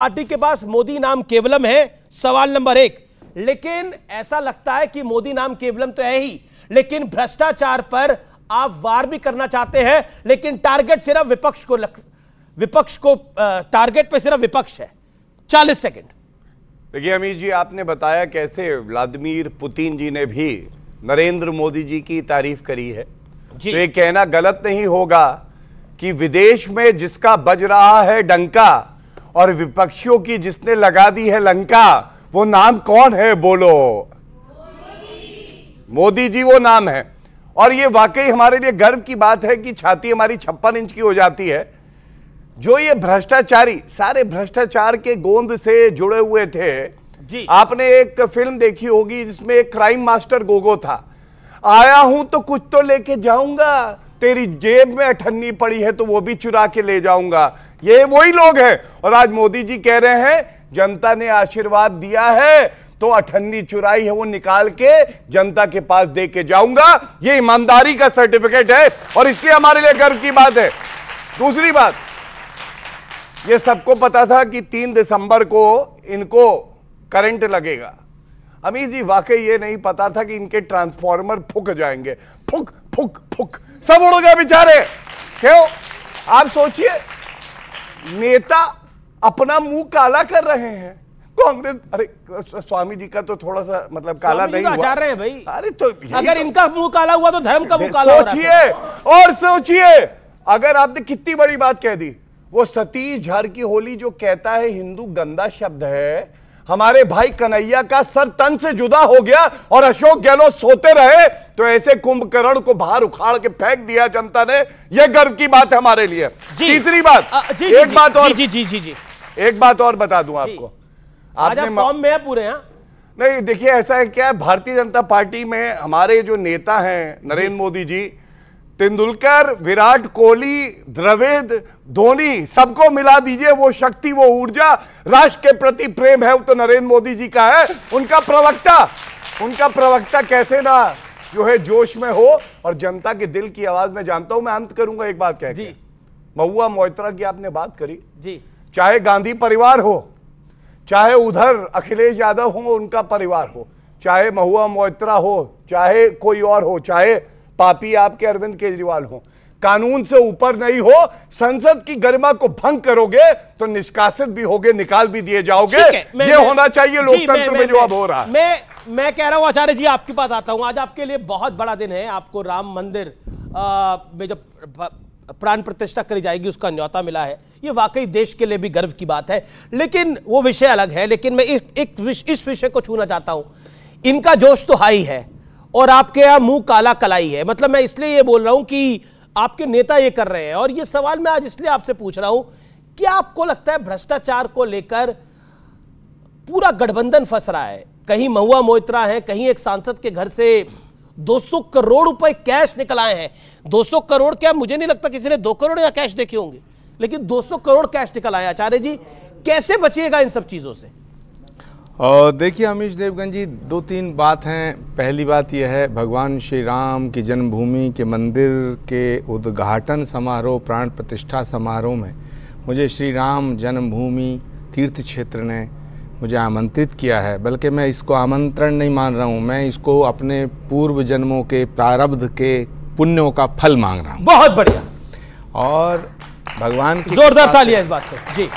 Party के पास मोदी नाम केवलम है सवाल नंबर एक लेकिन ऐसा लगता है कि मोदी नाम केवलम तो है ही लेकिन भ्रष्टाचार पर आप वार भी करना चाहते हैं लेकिन टारगेट सिर्फ विपक्ष को लग, विपक्ष को टारगेट पे सिर्फ विपक्ष है चालीस सेकेंड देखिए अमीर जी आपने बताया कैसे व्लादिमीर पुतिन जी ने भी नरेंद्र मोदी जी की तारीफ करी है जी। तो ये कहना गलत नहीं होगा कि विदेश में जिसका बज रहा है डंका और विपक्षियों की जिसने लगा दी है लंका वो नाम कौन है बोलो मोदी जी वो नाम है और ये वाकई हमारे लिए गर्व की बात है कि छाती हमारी छप्पन इंच की हो जाती है जो ये भ्रष्टाचारी सारे भ्रष्टाचार के गोंद से जुड़े हुए थे जी आपने एक फिल्म देखी होगी जिसमें एक क्राइम मास्टर गोगो था आया हूं तो कुछ तो लेके जाऊंगा तेरी जेब में अठन्नी पड़ी है तो वो भी चुरा के ले जाऊंगा ये वही लोग हैं और आज मोदी जी कह रहे हैं जनता ने आशीर्वाद दिया है तो अठन्नी चुराई है वो निकाल के जनता के पास दे के जाऊंगा ये ईमानदारी का सर्टिफिकेट है और इसलिए हमारे लिए गर्व की बात है दूसरी बात ये सबको पता था कि तीन दिसंबर को इनको करंट लगेगा अमित जी वाकई ये नहीं पता था कि इनके ट्रांसफॉर्मर फुक जाएंगे फुक फुक फुक सब उड़ गए बेचारे क्यों आप सोचिए नेता अपना मुंह काला कर रहे हैं कांग्रेस अरे स्वामी जी का तो थोड़ा सा मतलब काला नहीं तो हुआ रहे भाई अरे तो अगर तो- इनका मुंह काला हुआ तो धर्म का मुंह काला सोचिए और सोचिए अगर आपने कितनी बड़ी बात कह दी वो सती झर की होली जो कहता है हिंदू गंदा शब्द है हमारे भाई कन्हैया का सर तन से जुदा हो गया और अशोक गहलोत सोते रहे तो ऐसे कुंभकर्ण को बाहर उखाड़ के फेंक दिया जनता ने यह गर्व की बात है हमारे लिए तीसरी बात जी, एक जी, बात और जी जी जी जी एक बात और बता दू आपको आपने फॉर्म में है पूरे हैं नहीं देखिए ऐसा है क्या भारतीय जनता पार्टी में हमारे जो नेता हैं नरेंद्र मोदी जी तेंदुलकर विराट कोहली द्रविद धोनी सबको मिला दीजिए वो शक्ति वो ऊर्जा राष्ट्र के प्रति प्रेम है वो तो नरेंद्र मोदी जी का है उनका प्रवक्ता उनका प्रवक्ता कैसे ना जो है जोश में हो और जनता के दिल की आवाज में जानता हूं मैं अंत करूंगा एक बात कह जी महुआ मोहित्रा की आपने बात करी जी चाहे गांधी परिवार हो चाहे उधर अखिलेश यादव हो उनका परिवार हो चाहे महुआ मोहित्रा हो चाहे कोई और हो चाहे पापी आपके अरविंद केजरीवाल हो कानून से ऊपर नहीं हो संसद की गरिमा को भंग करोगे तो निष्कासित भी होगे निकाल भी दिए जाओगे ये मैं, होना चाहिए लोकतंत्र में जो अब हो रहा है मैं कह रहा हूँ आचार्य जी आपके पास आता हूँ आज आपके लिए बहुत बड़ा दिन है आपको राम मंदिर में जब प्राण प्रतिष्ठा करी जाएगी उसका न्योता मिला है ये वाकई देश के लिए भी गर्व की बात है लेकिन वो विषय अलग है लेकिन मैं इस एक विश, इस विषय को छूना चाहता हूँ इनका जोश तो हाई है और आपके यहाँ मुंह काला कलाई है मतलब मैं इसलिए ये बोल रहा हूँ कि आपके नेता ये कर रहे हैं और ये सवाल मैं आज इसलिए आपसे पूछ रहा हूँ क्या आपको लगता है भ्रष्टाचार को लेकर पूरा गठबंधन फंस रहा है कहीं महुआ मोहित्रा हैं कहीं एक सांसद के घर से 200 करोड़ रुपए कैश निकल आए हैं 200 करोड़ क्या मुझे नहीं लगता किसी ने दो करोड़ या कैश देखे होंगे लेकिन 200 करोड़ कैश निकल आया आचार्य जी कैसे बचिएगा इन सब चीज़ों से देखिए अमीश देवगन जी दो तीन बात हैं पहली बात यह है भगवान श्री राम की जन्मभूमि के मंदिर के उद्घाटन समारोह प्राण प्रतिष्ठा समारोह में मुझे श्री राम जन्मभूमि तीर्थ क्षेत्र ने मुझे आमंत्रित किया है बल्कि मैं इसको आमंत्रण नहीं मान रहा हूँ मैं इसको अपने पूर्व जन्मों के प्रारब्ध के पुण्यों का फल मांग रहा हूँ बहुत बढ़िया और भगवान की जोरदार तालियां इस बात को जी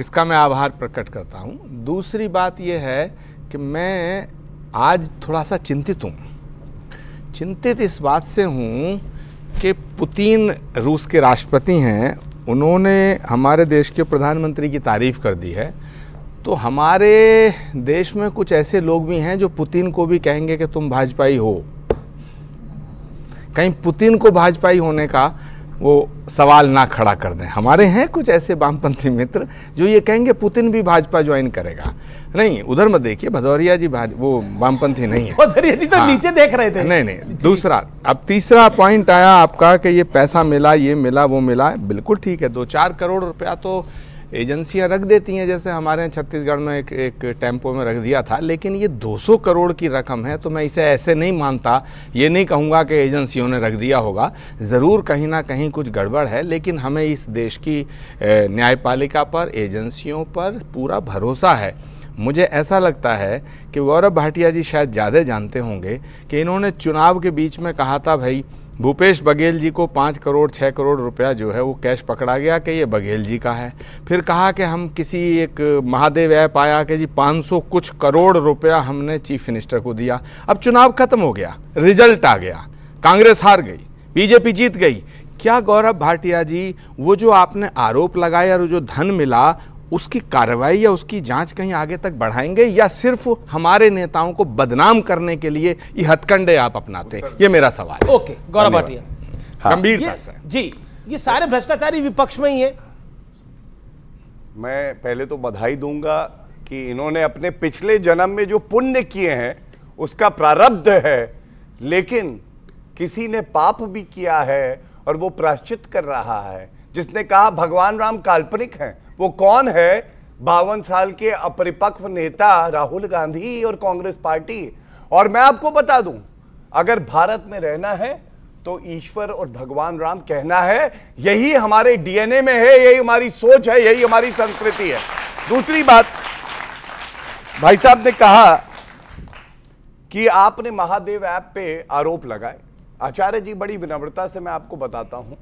इसका मैं आभार प्रकट करता हूँ दूसरी बात यह है कि मैं आज थोड़ा सा चिंतित हूँ चिंतित इस बात से हूँ कि पुतिन रूस के राष्ट्रपति हैं उन्होंने हमारे देश के प्रधानमंत्री की तारीफ़ कर दी है तो हमारे देश में कुछ ऐसे लोग भी हैं जो पुतिन को भी कहेंगे कि तुम भाजपाई हो कहीं पुतिन को भाजपाई होने का वो सवाल ना खड़ा कर दें हमारे हैं कुछ ऐसे वामपंथी मित्र जो ये कहेंगे पुतिन भी भाजपा ज्वाइन करेगा नहीं उधर मत देखिए भदौरिया जी वो वामपंथी नहीं है भदौरिया जी तो हाँ, नीचे देख रहे थे नहीं नहीं दूसरा अब तीसरा पॉइंट आया आपका कि ये पैसा मिला ये मिला वो मिला बिल्कुल ठीक है दो चार करोड़ रुपया तो एजेंसियां रख देती हैं जैसे हमारे यहाँ छत्तीसगढ़ में एक एक टेम्पो में रख दिया था लेकिन ये 200 करोड़ की रकम है तो मैं इसे ऐसे नहीं मानता ये नहीं कहूँगा कि एजेंसियों ने रख दिया होगा ज़रूर कहीं ना कहीं कुछ गड़बड़ है लेकिन हमें इस देश की न्यायपालिका पर एजेंसियों पर पूरा भरोसा है मुझे ऐसा लगता है कि गौरव भाटिया जी शायद ज़्यादा जानते होंगे कि इन्होंने चुनाव के बीच में कहा था भाई भूपेश बघेल जी को पाँच करोड़ छः करोड़ रुपया जो है वो कैश पकड़ा गया कि ये बघेल जी का है फिर कहा कि हम किसी एक महादेव ऐप आया कि जी सौ कुछ करोड़ रुपया हमने चीफ मिनिस्टर को दिया अब चुनाव खत्म हो गया रिजल्ट आ गया कांग्रेस हार गई बीजेपी जीत गई क्या गौरव भाटिया जी वो जो आपने आरोप लगाया और जो धन मिला उसकी कार्रवाई या उसकी जांच कहीं आगे तक बढ़ाएंगे या सिर्फ हमारे नेताओं को बदनाम करने के लिए ये हथकंडे आप अपनाते हैं ये मेरा सवाल ओके गौरव भाटिया हाँ। गंभीर जी ये सारे भ्रष्टाचारी विपक्ष में ही है मैं पहले तो बधाई दूंगा कि इन्होंने अपने पिछले जन्म में जो पुण्य किए हैं उसका प्रारब्ध है लेकिन किसी ने पाप भी किया है और वो प्राश्चित कर रहा है जिसने कहा भगवान राम काल्पनिक हैं वो कौन है बावन साल के अपरिपक्व नेता राहुल गांधी और कांग्रेस पार्टी और मैं आपको बता दूं अगर भारत में रहना है तो ईश्वर और भगवान राम कहना है यही हमारे डीएनए में है यही हमारी सोच है यही हमारी संस्कृति है दूसरी बात भाई साहब ने कहा कि आपने महादेव ऐप पे आरोप लगाए आचार्य जी बड़ी विनम्रता से मैं आपको बताता हूं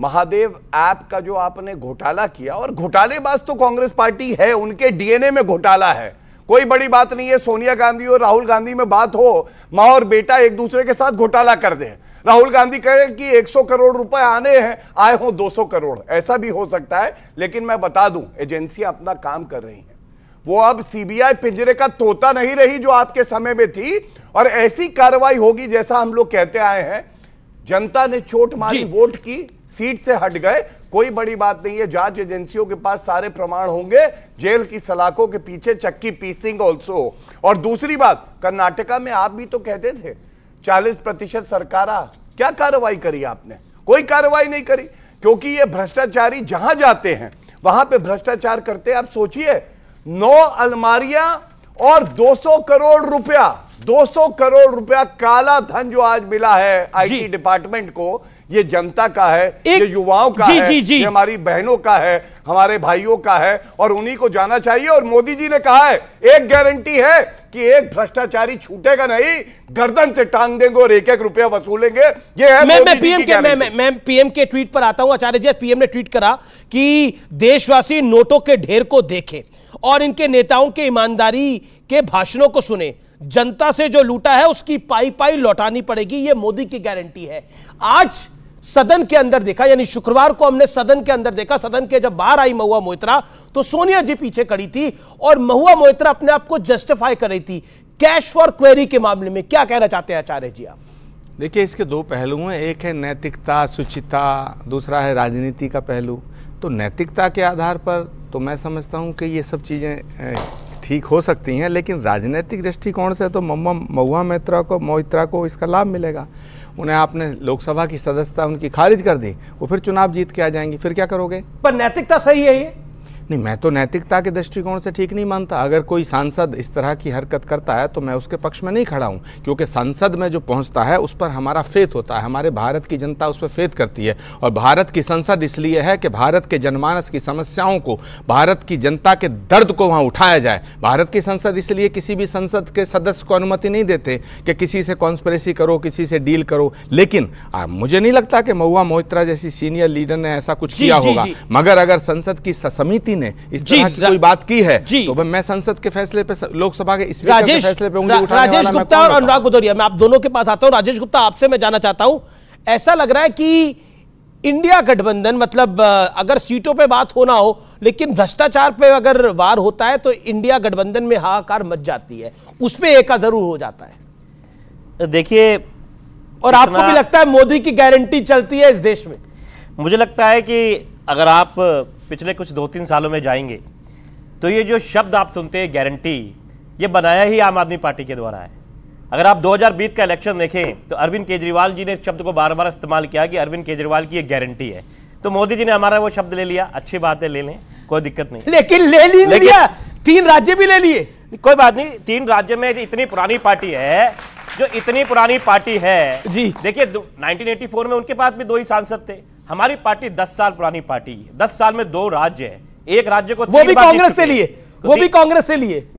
महादेव ऐप का जो आपने घोटाला किया और घोटालेबाज तो कांग्रेस पार्टी है उनके डीएनए में घोटाला है कोई बड़ी बात नहीं है सोनिया गांधी और राहुल गांधी में बात हो माँ और बेटा एक दूसरे के साथ घोटाला कर दे राहुल गांधी कहे कि 100 करोड़ रुपए आने हैं आए हो 200 करोड़ ऐसा भी हो सकता है लेकिन मैं बता दूं एजेंसियां अपना काम कर रही है वो अब सीबीआई पिंजरे का तोता नहीं रही जो आपके समय में थी और ऐसी कार्रवाई होगी जैसा हम लोग कहते आए हैं जनता ने चोट मारी वोट की सीट से हट गए कोई बड़ी बात नहीं है जांच एजेंसियों के पास सारे प्रमाण होंगे जेल की सलाखों के पीछे चक्की पीसिंग ऑल्सो और दूसरी बात कर्नाटका में आप भी तो कहते थे 40 प्रतिशत सरकार क्या कार्रवाई करी आपने कोई कार्रवाई नहीं करी क्योंकि ये भ्रष्टाचारी जहां जाते हैं वहां पे भ्रष्टाचार करते आप सोचिए नौ अलमारियां और 200 करोड़ रुपया 200 करोड़ रुपया काला धन जो आज मिला है आईटी डिपार्टमेंट को ये जनता का है ये युवाओं का जी, है जी, जी, ये हमारी बहनों का है हमारे भाइयों का है और उन्हीं को जाना चाहिए और मोदी जी ने कहा है एक गारंटी है कि एक भ्रष्टाचारी छूटेगा नहीं गर्दन से टांग देंगे और एक एक रुपया वसूलेंगे ये है मैं मैं पीएम के मैं, मैं पीएम के ट्वीट पर आता हूं आचार्य जी पीएम ने ट्वीट करा कि देशवासी नोटों के ढेर को देखे और इनके नेताओं के ईमानदारी के भाषणों को सुने जनता से जो लूटा है उसकी पाई पाई लौटानी पड़ेगी ये मोदी की गारंटी है आज सदन के अंदर देखा यानी शुक्रवार को हमने सदन के अंदर देखा सदन के जब बाहर आई महुआ मोहित्रा तो सोनिया जी पीछे खड़ी थी और महुआ मोहित्रा अपने आप को जस्टिफाई कर रही थी कैश फॉर क्वेरी के मामले में क्या कहना चाहते हैं आचार्य जी आप देखिए इसके दो पहलू हैं एक है नैतिकता सुचिता दूसरा है राजनीति का पहलू तो नैतिकता के आधार पर तो मैं समझता हूँ कि ये सब चीज़ें ठीक हो सकती हैं लेकिन राजनीतिक दृष्टिकोण से तो मम्मा महुआ मोहित्रा को मोहित्रा को इसका लाभ मिलेगा उन्हें आपने लोकसभा की सदस्यता उनकी खारिज कर दी वो फिर चुनाव जीत के आ जाएंगी फिर क्या करोगे पर नैतिकता सही है ये नहीं मैं तो नैतिकता के दृष्टिकोण से ठीक नहीं मानता अगर कोई सांसद इस तरह की हरकत करता है तो मैं उसके पक्ष में नहीं खड़ा हूँ क्योंकि संसद में जो पहुँचता है उस पर हमारा फेथ होता है हमारे भारत की जनता उस पर फेथ करती है और भारत की संसद इसलिए है कि भारत के जनमानस की समस्याओं को भारत की जनता के दर्द को वहाँ उठाया जाए भारत की संसद इसलिए किसी भी संसद के सदस्य को अनुमति नहीं देते कि किसी से कॉन्स्परेसी करो किसी से डील करो लेकिन आ, मुझे नहीं लगता कि महुआ मोहित्रा जैसी सीनियर लीडर ने ऐसा कुछ किया होगा मगर अगर संसद की समिति ने इस तरह की कोई बात की है तो मैं संसद के फैसले पे लोकसभा के राजेश फैसले पे राजेश गुप्ता और अनुराग भदौरिया मैं आप दोनों के पास आता हूँ राजेश गुप्ता आपसे मैं जाना चाहता हूँ ऐसा लग रहा है कि इंडिया गठबंधन मतलब अगर सीटों पे बात होना हो लेकिन भ्रष्टाचार पे अगर वार होता है तो इंडिया गठबंधन में हाहाकार मच जाती है उस पर एका जरूर हो जाता है देखिए और आपको भी लगता है मोदी की गारंटी चलती है इस देश में मुझे लगता है कि अगर आप पिछले कुछ दो तीन सालों में जाएंगे तो ये जो शब्द आप सुनते हैं गारंटी ये बनाया ही आम आदमी पार्टी के द्वारा है अगर आप 2020 का इलेक्शन देखें तो अरविंद केजरीवाल जी ने इस शब्द को बार बार इस्तेमाल किया कि अरविंद केजरीवाल की ये गारंटी है तो मोदी जी ने हमारा वो शब्द ले लिया अच्छी बात है ले लें कोई दिक्कत नहीं लेकिन ले ली लिया तीन राज्य भी ले लिए कोई बात नहीं तीन राज्य में इतनी पुरानी पार्टी है जो इतनी पुरानी पार्टी है जी देखिए 1984 में उनके पास भी दो ही सांसद थे हमारी पार्टी दस साल पुरानी पार्टी है दस साल में दो राज्य है एक राज्य को वो भी कांग्रेस से लिए वो भी कांग्रेस से लिए